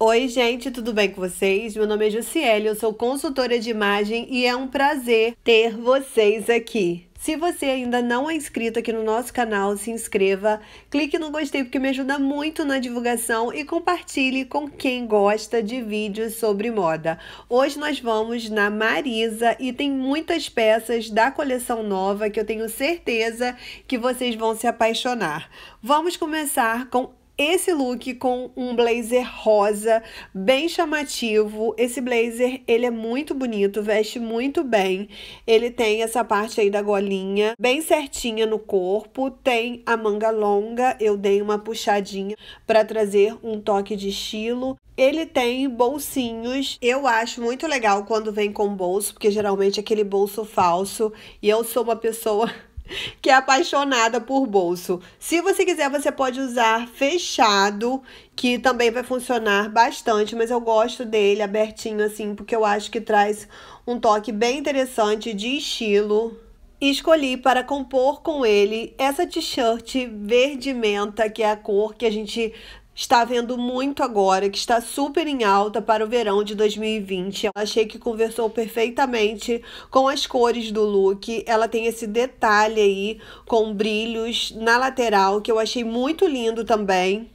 Oi, gente, tudo bem com vocês? Meu nome é Jussiele, eu sou consultora de imagem e é um prazer ter vocês aqui. Se você ainda não é inscrito aqui no nosso canal, se inscreva, clique no gostei porque me ajuda muito na divulgação e compartilhe com quem gosta de vídeos sobre moda. Hoje nós vamos na Marisa e tem muitas peças da coleção nova que eu tenho certeza que vocês vão se apaixonar. Vamos começar com esse look com um blazer rosa, bem chamativo. Esse blazer, ele é muito bonito, veste muito bem. Ele tem essa parte aí da golinha, bem certinha no corpo. Tem a manga longa, eu dei uma puxadinha para trazer um toque de estilo. Ele tem bolsinhos. Eu acho muito legal quando vem com bolso, porque geralmente é aquele bolso falso. E eu sou uma pessoa que é apaixonada por bolso. Se você quiser, você pode usar fechado, que também vai funcionar bastante, mas eu gosto dele abertinho assim, porque eu acho que traz um toque bem interessante de estilo. Escolhi para compor com ele essa t-shirt verde menta, que é a cor que a gente está vendo muito agora, que está super em alta para o verão de 2020. Eu achei que conversou perfeitamente com as cores do look. Ela tem esse detalhe aí com brilhos na lateral que eu achei muito lindo também.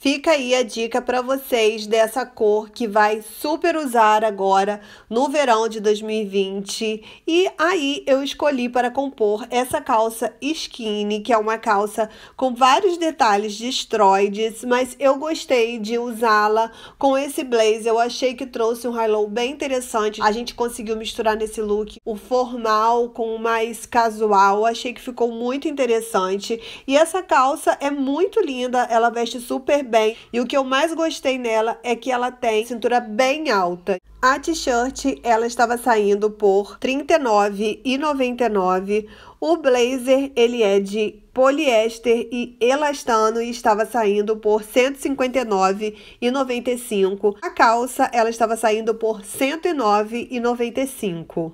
Fica aí a dica para vocês dessa cor que vai super usar agora no verão de 2020. E aí eu escolhi para compor essa calça skinny, que é uma calça com vários detalhes de estroides mas eu gostei de usá-la com esse blazer. Eu achei que trouxe um high-low bem interessante. A gente conseguiu misturar nesse look o formal com o mais casual. achei que ficou muito interessante. E essa calça é muito linda, ela veste super bem. E o que eu mais gostei nela é que ela tem cintura bem alta. A t-shirt, ela estava saindo por R$ 39,99. O blazer, ele é de poliéster e elastano e estava saindo por R$ 159,95. A calça, ela estava saindo por R$ 109,95.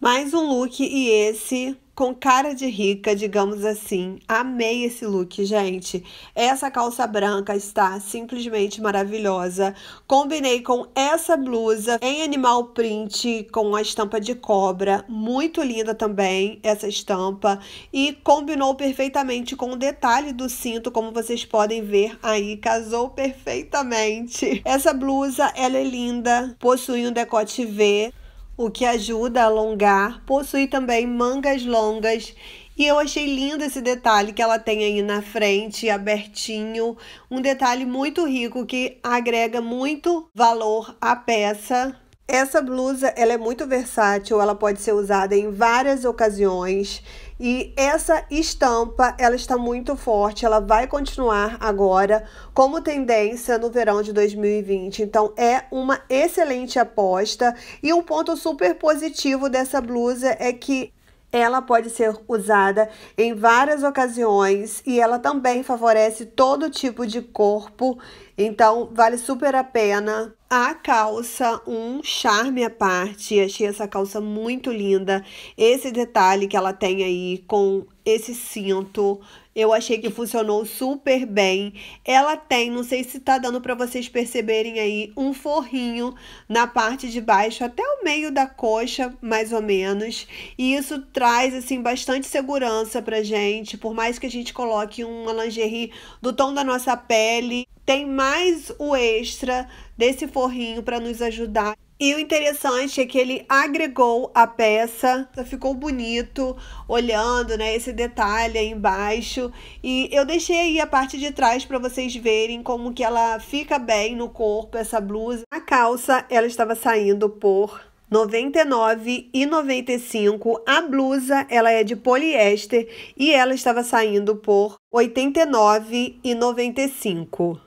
Mais um look e esse com cara de rica, digamos assim. Amei esse look, gente. Essa calça branca está simplesmente maravilhosa. Combinei com essa blusa em animal print com a estampa de cobra, muito linda também essa estampa e combinou perfeitamente com o detalhe do cinto, como vocês podem ver aí, casou perfeitamente. Essa blusa, ela é linda, possui um decote V, o que ajuda a alongar. Possui também mangas longas e eu achei lindo esse detalhe que ela tem aí na frente, abertinho, um detalhe muito rico que agrega muito valor à peça essa blusa, ela é muito versátil, ela pode ser usada em várias ocasiões e essa estampa, ela está muito forte, ela vai continuar agora como tendência no verão de 2020. Então é uma excelente aposta e um ponto super positivo dessa blusa é que ela pode ser usada em várias ocasiões e ela também favorece todo tipo de corpo, então vale super a pena a calça um charme à parte. Achei essa calça muito linda. Esse detalhe que ela tem aí com esse cinto eu achei que funcionou super bem. Ela tem, não sei se tá dando para vocês perceberem aí, um forrinho na parte de baixo, até o meio da coxa, mais ou menos. E isso traz, assim, bastante segurança pra gente. Por mais que a gente coloque uma lingerie do tom da nossa pele, tem mais o extra desse forrinho para nos ajudar. E o interessante é que ele agregou a peça, ficou bonito, olhando, né, esse detalhe aí embaixo. E eu deixei aí a parte de trás para vocês verem como que ela fica bem no corpo, essa blusa. A calça, ela estava saindo por R$ 99,95. A blusa, ela é de poliéster e ela estava saindo por R$ 89,95.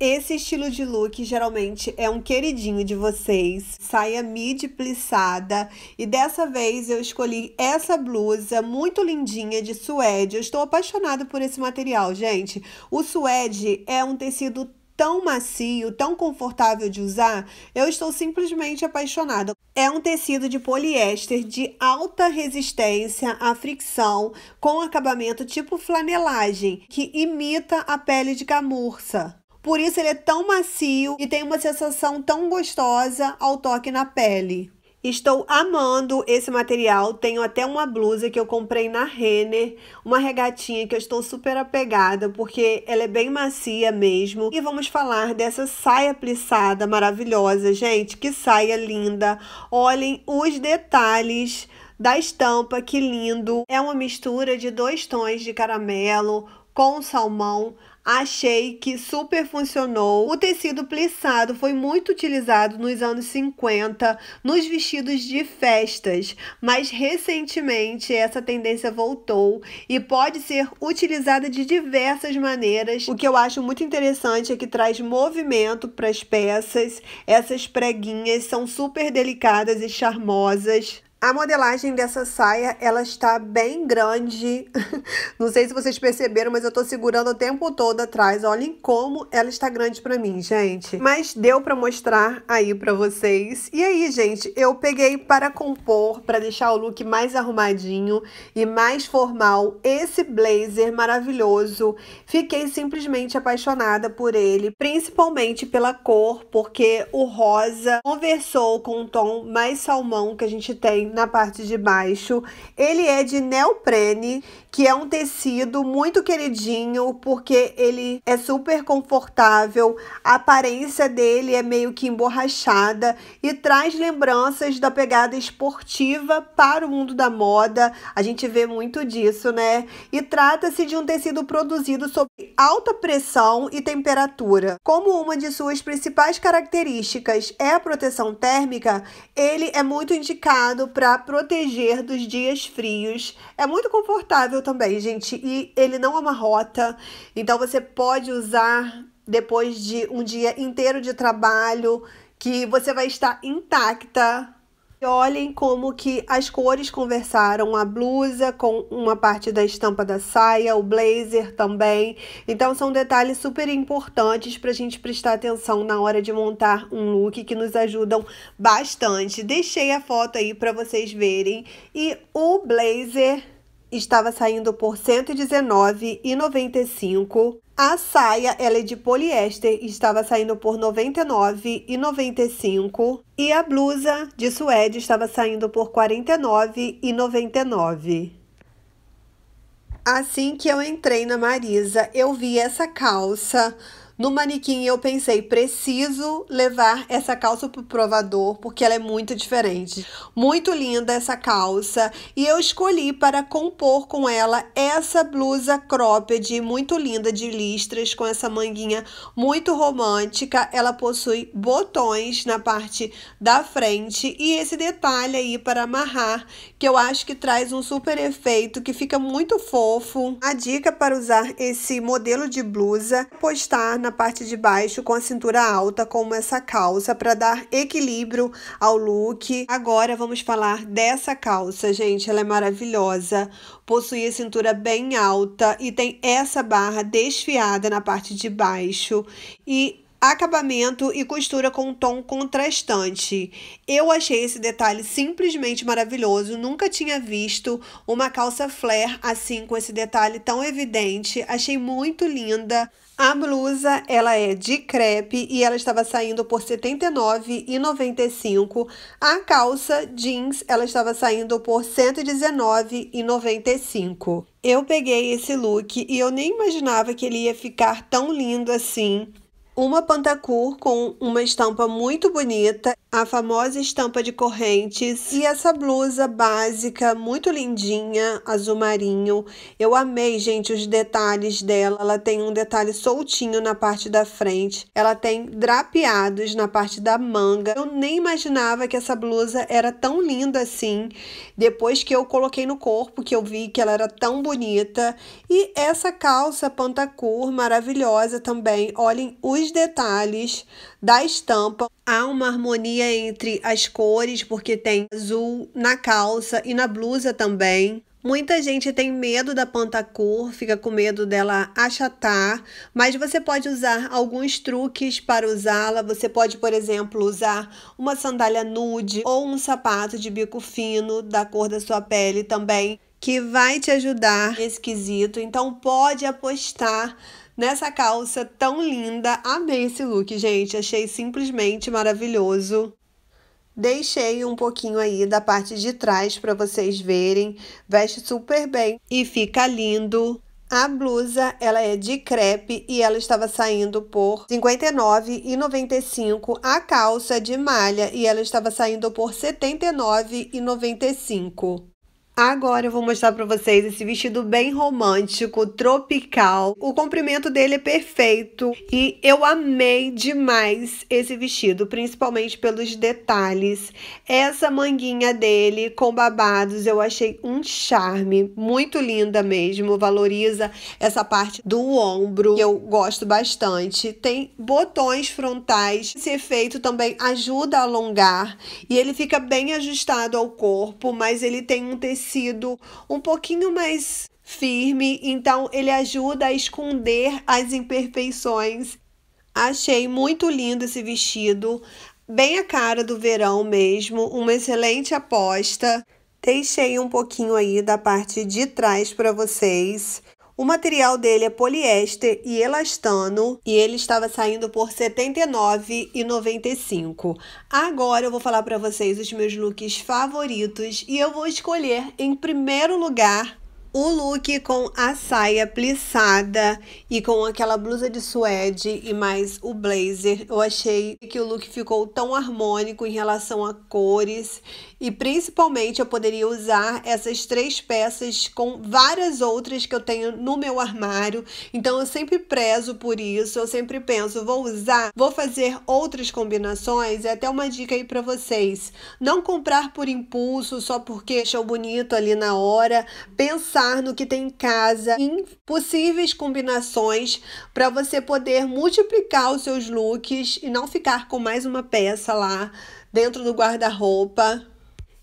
Esse estilo de look geralmente é um queridinho de vocês, saia midi plissada e dessa vez eu escolhi essa blusa muito lindinha de suede. Eu estou apaixonada por esse material, gente. O suede é um tecido tão macio, tão confortável de usar, eu estou simplesmente apaixonada. É um tecido de poliéster de alta resistência à fricção, com acabamento tipo flanelagem, que imita a pele de camurça. Por isso ele é tão macio e tem uma sensação tão gostosa ao toque na pele. Estou amando esse material. Tenho até uma blusa que eu comprei na Renner, uma regatinha que eu estou super apegada porque ela é bem macia mesmo. E vamos falar dessa saia plissada maravilhosa, gente. Que saia linda! Olhem os detalhes da estampa, que lindo! É uma mistura de dois tons de caramelo com salmão. Achei que super funcionou. O tecido plissado foi muito utilizado nos anos 50 nos vestidos de festas, mas recentemente essa tendência voltou e pode ser utilizada de diversas maneiras. O que eu acho muito interessante é que traz movimento para as peças. Essas preguinhas são super delicadas e charmosas. A modelagem dessa saia, ela está bem grande. Não sei se vocês perceberam, mas eu tô segurando o tempo todo atrás. Olhem como ela está grande pra mim, gente. Mas deu pra mostrar aí pra vocês. E aí, gente, eu peguei para compor, pra deixar o look mais arrumadinho e mais formal, esse blazer maravilhoso. Fiquei simplesmente apaixonada por ele, principalmente pela cor, porque o rosa conversou com o tom mais salmão que a gente tem na parte de baixo. Ele é de neoprene que é um tecido muito queridinho porque ele é super confortável, a aparência dele é meio que emborrachada e traz lembranças da pegada esportiva para o mundo da moda. A gente vê muito disso, né? E trata-se de um tecido produzido sob alta pressão e temperatura. Como uma de suas principais características é a proteção térmica, ele é muito indicado para proteger dos dias frios. É muito confortável também, gente. E ele não amarrota, é então você pode usar depois de um dia inteiro de trabalho, que você vai estar intacta. E olhem como que as cores conversaram, a blusa com uma parte da estampa da saia, o blazer também. Então são detalhes super importantes para a gente prestar atenção na hora de montar um look que nos ajudam bastante. Deixei a foto aí para vocês verem. E o blazer estava saindo por R$ 119,95. A saia, ela é de poliéster, estava saindo por R$ 99,95. E a blusa de suede estava saindo por R$ 49,99. Assim que eu entrei na Marisa, eu vi essa calça no manequim eu pensei, preciso levar essa calça pro provador, porque ela é muito diferente. Muito linda essa calça, e eu escolhi para compor com ela essa blusa cropped, muito linda de listras, com essa manguinha muito romântica. Ela possui botões na parte da frente e esse detalhe aí para amarrar, que eu acho que traz um super efeito, que fica muito fofo. A dica para usar esse modelo de blusa é postar na parte de baixo com a cintura alta, como essa calça, para dar equilíbrio ao look. Agora vamos falar dessa calça, gente. Ela é maravilhosa, possui a cintura bem alta e tem essa barra desfiada na parte de baixo. E acabamento e costura com um tom contrastante. Eu achei esse detalhe simplesmente maravilhoso, nunca tinha visto uma calça flare assim com esse detalhe tão evidente. Achei muito linda. A blusa, ela é de crepe e ela estava saindo por R$ 79,95. A calça jeans, ela estava saindo por R$ 119,95. Eu peguei esse look e eu nem imaginava que ele ia ficar tão lindo assim uma pantacur com uma estampa muito bonita, a famosa estampa de correntes e essa blusa básica muito lindinha, azul marinho. Eu amei, gente, os detalhes dela. Ela tem um detalhe soltinho na parte da frente, ela tem drapeados na parte da manga. Eu nem imaginava que essa blusa era tão linda assim. Depois que eu coloquei no corpo, que eu vi que ela era tão bonita. E essa calça pantacur maravilhosa também. Olhem os mais detalhes da estampa. Há uma harmonia entre as cores, porque tem azul na calça e na blusa também. Muita gente tem medo da pantacor, fica com medo dela achatar, mas você pode usar alguns truques para usá-la. Você pode, por exemplo, usar uma sandália nude ou um sapato de bico fino da cor da sua pele também, que vai te ajudar nesse quesito. Então pode apostar nessa calça tão linda. Amei esse look, gente. Achei simplesmente maravilhoso. Deixei um pouquinho aí da parte de trás para vocês verem. Veste super bem e fica lindo. A blusa, ela é de crepe e ela estava saindo por R$ 59,95. A calça é de malha e ela estava saindo por R$ 79,95. Agora eu vou mostrar para vocês esse vestido bem romântico, tropical. O comprimento dele é perfeito e eu amei demais esse vestido, principalmente pelos detalhes. Essa manguinha dele com babados eu achei um charme, muito linda mesmo, valoriza essa parte do ombro, que eu gosto bastante. Tem botões frontais, esse efeito também ajuda a alongar e ele fica bem ajustado ao corpo, mas ele tem um tecido tecido um pouquinho mais firme, então ele ajuda a esconder as imperfeições. Achei muito lindo esse vestido, bem a cara do verão mesmo, uma excelente aposta. Deixei um pouquinho aí da parte de trás para vocês. O material dele é poliéster e elastano e ele estava saindo por R$ 79,95. Agora eu vou falar para vocês os meus looks favoritos e eu vou escolher em primeiro lugar o look com a saia plissada e com aquela blusa de suede e mais o blazer. Eu achei que o look ficou tão harmônico em relação a cores e principalmente eu poderia usar essas três peças com várias outras que eu tenho no meu armário. Então eu sempre prezo por isso, eu sempre penso, vou usar, vou fazer outras combinações. É até uma dica aí para vocês. Não comprar por impulso só porque achou bonito ali na hora. Pensar pensar no que tem em casa, em possíveis combinações para você poder multiplicar os seus looks e não ficar com mais uma peça lá dentro do guarda-roupa.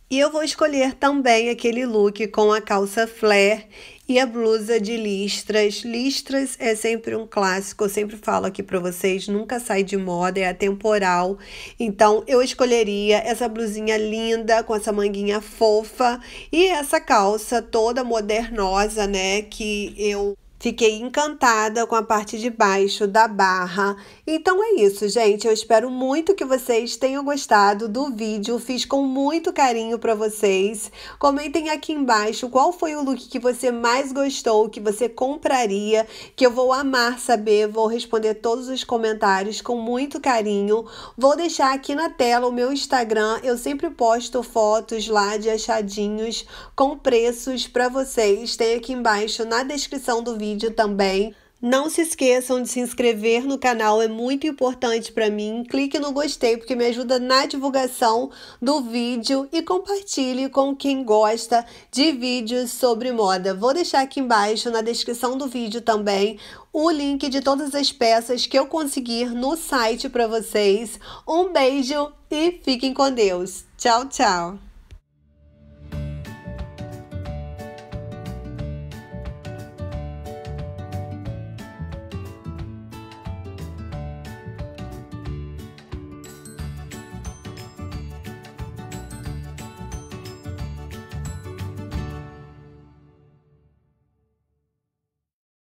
E eu vou escolher também aquele look com a calça flare e a blusa de listras. Listras é sempre um clássico, eu sempre falo aqui para vocês, nunca sai de moda, é atemporal. Então eu escolheria essa blusinha linda com essa manguinha fofa e essa calça toda modernosa, né, que eu Fiquei encantada com a parte de baixo da barra. Então é isso, gente. Eu espero muito que vocês tenham gostado do vídeo. Fiz com muito carinho para vocês. Comentem aqui embaixo qual foi o look que você mais gostou, que você compraria, que eu vou amar saber. Vou responder todos os comentários com muito carinho. Vou deixar aqui na tela o meu Instagram. Eu sempre posto fotos lá de achadinhos com preços para vocês. Tem aqui embaixo na descrição do vídeo vídeo também. Não se esqueçam de se inscrever no canal, é muito importante para mim. Clique no gostei porque me ajuda na divulgação do vídeo e compartilhe com quem gosta de vídeos sobre moda. Vou deixar aqui embaixo na descrição do vídeo também o link de todas as peças que eu conseguir no site para vocês. Um beijo e fiquem com Deus. Tchau, tchau.